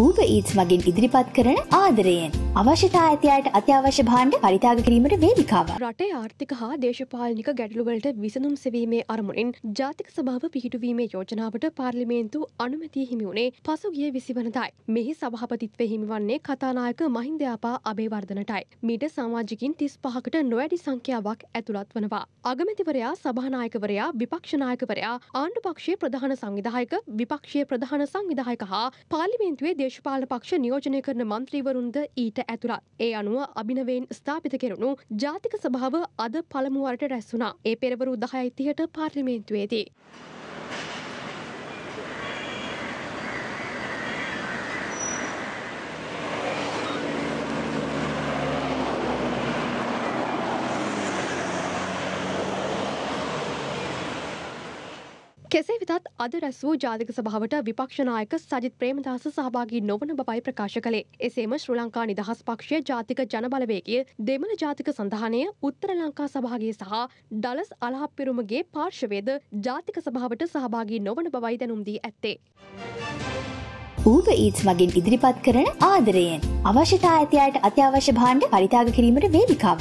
ඌව ඊත් මගින් ඉදිරිපත් කරන ආදරයෙන් අවශ්‍යතා ඇතියට අත්‍යවශ්‍ය භාණ්ඩ පරිතාග කිරීමට වේදිකාව. රටේ ආර්ථික හා දේශපාලනික ගැටලුවලට විසඳුම් සෙවීමේ අරමුණින් ජාතික සභාව පිහිටුවීමේ යෝජනාවට පාර්ලිමේන්තු අනුමැතිය හිමිවුණේ පසුගිය විසිවනතයි. මෙහි සභාපතිත්වය හිමිවන්නේ කතානායක මහින්දයාපා අබේවර්ධනටයි. මීට සමාජිකින් තිස් පහකට නොවැඩි සංඛ්‍යාවක් ඇතුළත් වනවා. අගමැතිවරයා සභානායකවරයා විපක්ෂනායකවරයා ආණ්ඩුපක්ෂයේ ප්‍රධාන සංවිධායක විපක්ෂයේ ප්‍රධාන සංවිධායක හා පාර්ලිමේන්තුවේ දේශපාලන පක්ෂ නියෝජනය කරන මන්ත්‍රීවරුන්ද ඊට ඇතුළත්. ඒ අනුව අභිනවයෙන් ස්ථාපිත කෙරුණු ජාතික සභාව අද පළමුුවරට රැස්සුනා. ඒ පෙරවරු දහයිතියට පාර්ලිමේන්තුවේදී. කෙසේ වෙතත් අද රැස් වූ ජාතික සභාවට විපක්ෂනායක සජිත් ප්‍රේමදාස සහභාගී නොවන බවයි ප්‍රකාශ කළේ. එසේම ශ්‍රී ලංකා නිදහස් පක්ෂය ජාතික ජනබලවේගය දෙමළ ජාතික සඳහනය උත්තර ලංකා සභාගේ සහ ඩලස් අලහප්පිරුමගේ පාර්ශවේද ජාතික සභාවට සහභාගී නොවන බවයි දැනුම් දී ඇත්තේ. ඌබ ඊට්ස් මගින් ඉදිරිපත් කරන ආදරයෙන් අවශ්‍යතා ඇති අයට අත්‍යවශ්‍ය භාණ්ඩ පරිත්‍යාග කිරීමට වේදිකාවක්